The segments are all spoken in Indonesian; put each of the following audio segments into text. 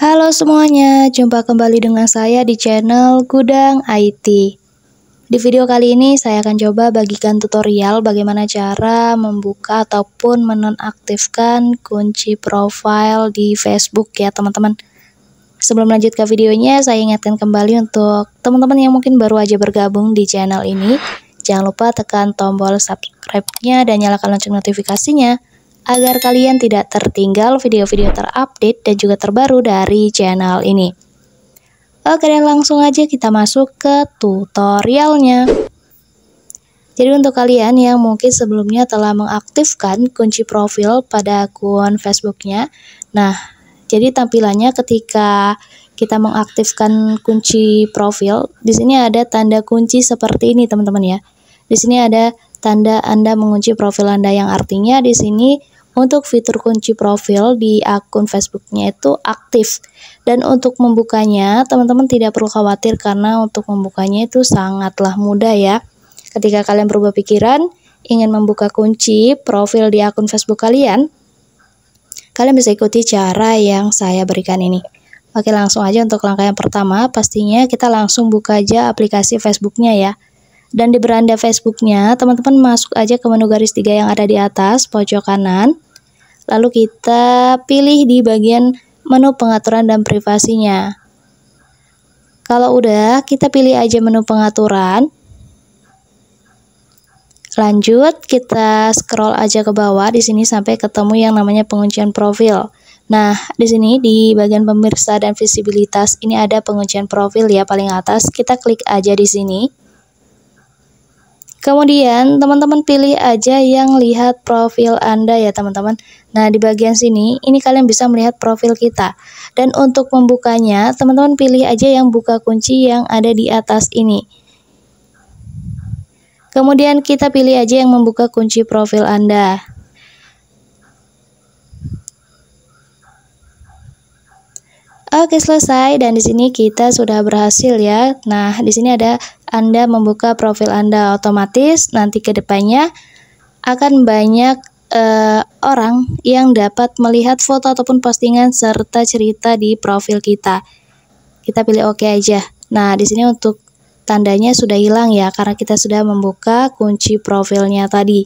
Halo semuanya, jumpa kembali dengan saya di channel Gudang IT. Di video kali ini saya akan coba bagikan tutorial bagaimana cara membuka ataupun menonaktifkan kunci profile di Facebook ya teman-teman. Sebelum lanjut ke videonya, saya ingatkan kembali untuk teman-teman yang mungkin baru aja bergabung di channel ini, jangan lupa tekan tombol subscribe-nya dan nyalakan lonceng notifikasinya agar kalian tidak tertinggal video-video terupdate dan juga terbaru dari channel ini. Oke dan langsung aja kita masuk ke tutorialnya. Jadi untuk kalian yang mungkin sebelumnya telah mengaktifkan kunci profil pada akun Facebooknya, nah jadi tampilannya ketika kita mengaktifkan kunci profil, di sini ada tanda kunci seperti ini teman-teman ya. Di sini ada tanda Anda mengunci profil Anda yang artinya di sini untuk fitur kunci profil di akun Facebooknya itu aktif dan untuk membukanya teman-teman tidak perlu khawatir karena untuk membukanya itu sangatlah mudah ya ketika kalian berubah pikiran ingin membuka kunci profil di akun Facebook kalian kalian bisa ikuti cara yang saya berikan ini Oke langsung aja untuk langkah yang pertama pastinya kita langsung buka aja aplikasi Facebooknya ya dan di beranda Facebooknya, teman-teman masuk aja ke menu garis tiga yang ada di atas pojok kanan. Lalu kita pilih di bagian menu pengaturan dan privasinya. Kalau udah, kita pilih aja menu pengaturan. Lanjut, kita scroll aja ke bawah di sini sampai ketemu yang namanya penguncian profil. Nah, di sini di bagian pemirsa dan visibilitas ini ada penguncian profil ya paling atas. Kita klik aja di sini. Kemudian teman-teman pilih aja yang lihat profil Anda ya teman-teman. Nah di bagian sini ini kalian bisa melihat profil kita. Dan untuk membukanya teman-teman pilih aja yang buka kunci yang ada di atas ini. Kemudian kita pilih aja yang membuka kunci profil Anda. Oke, selesai dan di sini kita sudah berhasil ya. Nah, di sini ada Anda membuka profil Anda otomatis nanti ke depannya akan banyak uh, orang yang dapat melihat foto ataupun postingan serta cerita di profil kita. Kita pilih oke OK aja. Nah, di sini untuk tandanya sudah hilang ya karena kita sudah membuka kunci profilnya tadi.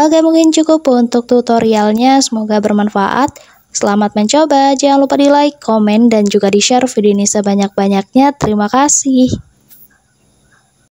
Oke, mungkin cukup untuk tutorialnya. Semoga bermanfaat. Selamat mencoba, jangan lupa di like, komen, dan juga di share video ini sebanyak-banyaknya. Terima kasih.